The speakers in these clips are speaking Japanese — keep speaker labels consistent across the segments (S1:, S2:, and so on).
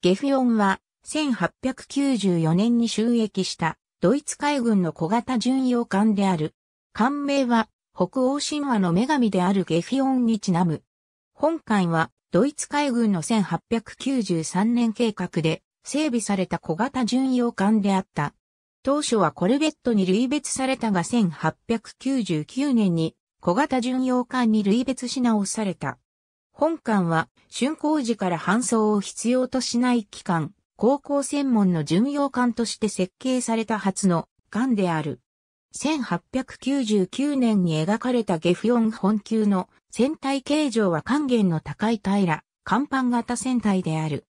S1: ゲフヨンは、1894年に収益したドイツ海軍の小型巡洋艦である。艦名は北欧神話の女神であるゲフィオンにちなむ。本艦はドイツ海軍の1893年計画で整備された小型巡洋艦であった。当初はコルベットに類別されたが1899年に小型巡洋艦に類別し直された。本館は、竣工時から搬送を必要としない機関、高校専門の巡洋艦として設計された初の艦である。1899年に描かれたゲフヨン本級の船体形状は還元の高い平ら、甲板型船体である。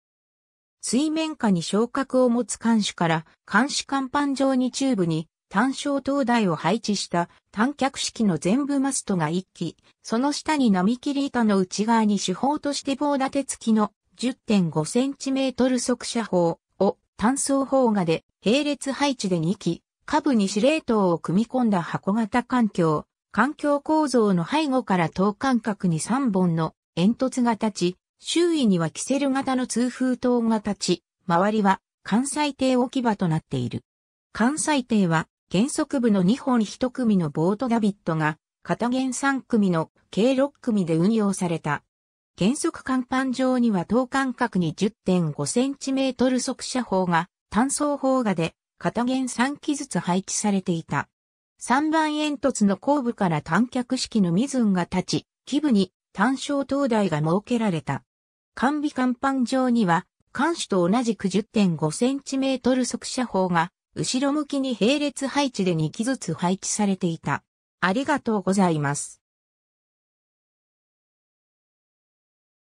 S1: 水面下に昇格を持つ艦首から、艦首甲板上にチューブに単焦灯台を配置した単脚式の全部マストが1基、その下に並切り板の内側に手法として棒立て付きの 10.5cm 速射砲を単装砲画で並列配置で2基、下部に司令塔を組み込んだ箱型環境、環境構造の背後から等間隔に3本の煙突が立ち、周囲にはキセル型の通風塔が立ち、周りは関西艇置き場となっている。関西艇は原則部の2本1組のボートダビットが、片弦3組の計6組で運用された。原則甲板上には等間隔に 10.5cm 速射砲が、単装砲がで、片弦3機ずつ配置されていた。3番煙突の後部から短脚式のミズンが立ち、基部に単焦灯台が設けられた。完備甲板上には、艦首と同じく 10.5cm 速射砲が後ろ向きに並列配置で2機ずつ配置されていた。ありがとうございます。